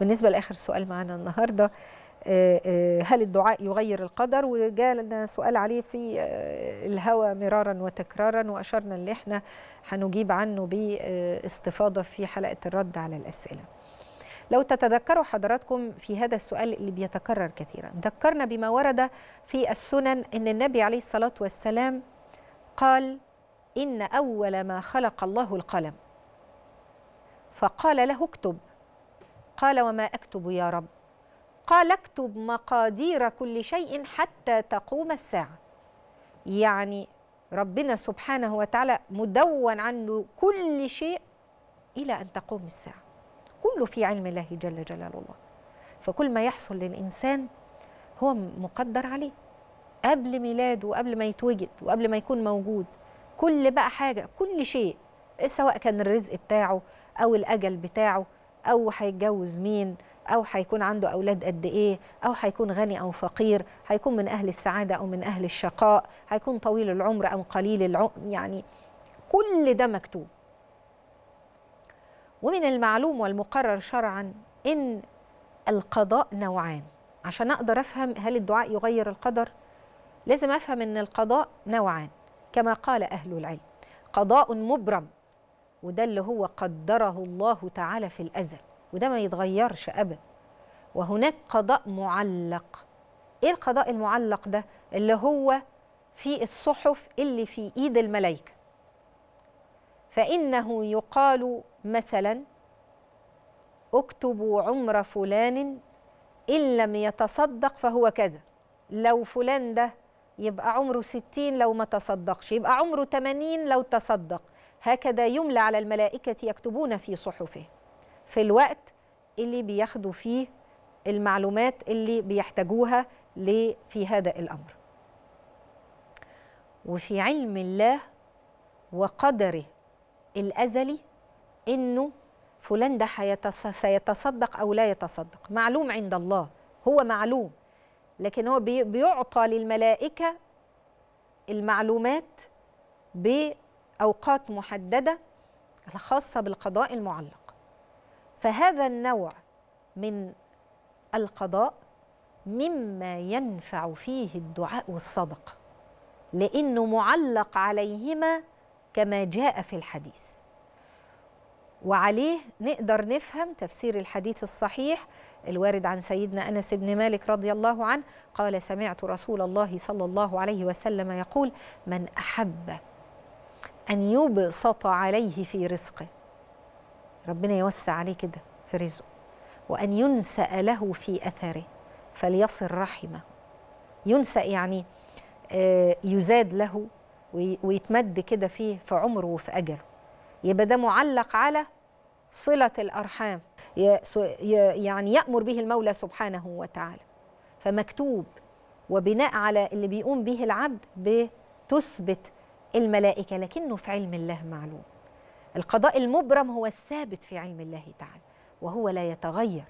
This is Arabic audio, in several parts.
بالنسبه لاخر سؤال معانا النهارده آه، آه، هل الدعاء يغير القدر وجالنا سؤال عليه في آه، الهوى مرارا وتكرارا واشرنا ان احنا هنجيب عنه باستفاضه في حلقه الرد على الاسئله لو تتذكروا حضراتكم في هذا السؤال اللي بيتكرر كثيرا ذكرنا بما ورد في السنن ان النبي عليه الصلاه والسلام قال ان اول ما خلق الله القلم فقال له اكتب قال وما أكتب يا رب قال اكتب مقادير كل شيء حتى تقوم الساعة يعني ربنا سبحانه وتعالى مدون عنه كل شيء إلى أن تقوم الساعة كله في علم الله جل جلال الله فكل ما يحصل للإنسان هو مقدر عليه قبل ميلاده وقبل ما يتوجد وقبل ما يكون موجود كل بقى حاجة كل شيء سواء كان الرزق بتاعه أو الأجل بتاعه او هيتجوز مين او هيكون عنده اولاد قد ايه او هيكون غني او فقير هيكون من اهل السعاده او من اهل الشقاء هيكون طويل العمر او قليل العمر يعني كل ده مكتوب ومن المعلوم والمقرر شرعا ان القضاء نوعان عشان اقدر افهم هل الدعاء يغير القدر لازم افهم ان القضاء نوعان كما قال اهل العلم قضاء مبرم وده اللي هو قدره الله تعالى في الأزل وده ما يتغيرش أبدا وهناك قضاء معلق إيه القضاء المعلق ده اللي هو في الصحف اللي في إيد الملائكة فإنه يقال مثلا اكتبوا عمر فلان إن لم يتصدق فهو كذا لو فلان ده يبقى عمره ستين لو ما تصدقش يبقى عمره تمانين لو تصدق هكذا يملى على الملائكة يكتبون في صحفه في الوقت اللي بياخدوا فيه المعلومات اللي بيحتاجوها في هذا الأمر وفي علم الله وقدره الأزلي إنه فلان ده سيتصدق أو لا يتصدق معلوم عند الله هو معلوم لكن هو بيعطى للملائكة المعلومات ب أوقات محددة الخاصة بالقضاء المعلق فهذا النوع من القضاء مما ينفع فيه الدعاء والصدقة لأنه معلق عليهما كما جاء في الحديث وعليه نقدر نفهم تفسير الحديث الصحيح الوارد عن سيدنا انس بن مالك رضي الله عنه قال سمعت رسول الله صلى الله عليه وسلم يقول من احب أن يبسط عليه في رزقه ربنا يوسع عليه كده في رزقه وأن ينسأ له في أثره فليصل رحمه ينسأ يعني آه، يزاد له ويتمد كده فيه في عمره وفي أجله يبقى ده معلق على صلة الأرحام يعني يأمر به المولى سبحانه وتعالى فمكتوب وبناء على اللي بيقوم به العبد بتثبت الملائكة لكنه في علم الله معلوم القضاء المبرم هو الثابت في علم الله تعالى وهو لا يتغير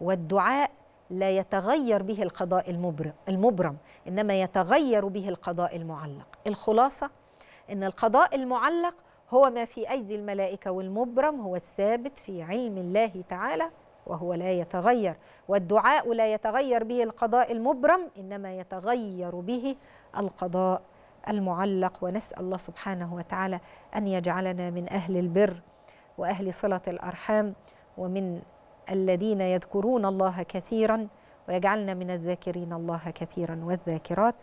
والدعاء لا يتغير به القضاء المبرم, المبرم إنما يتغير به القضاء المعلق الخلاصة أن القضاء المعلق هو ما في أيدي الملائكة والمبرم هو الثابت في علم الله تعالى وهو لا يتغير والدعاء لا يتغير به القضاء المبرم إنما يتغير به القضاء المعلق ونسأل الله سبحانه وتعالى أن يجعلنا من أهل البر وأهل صلة الأرحام ومن الذين يذكرون الله كثيرا ويجعلنا من الذاكرين الله كثيرا والذاكرات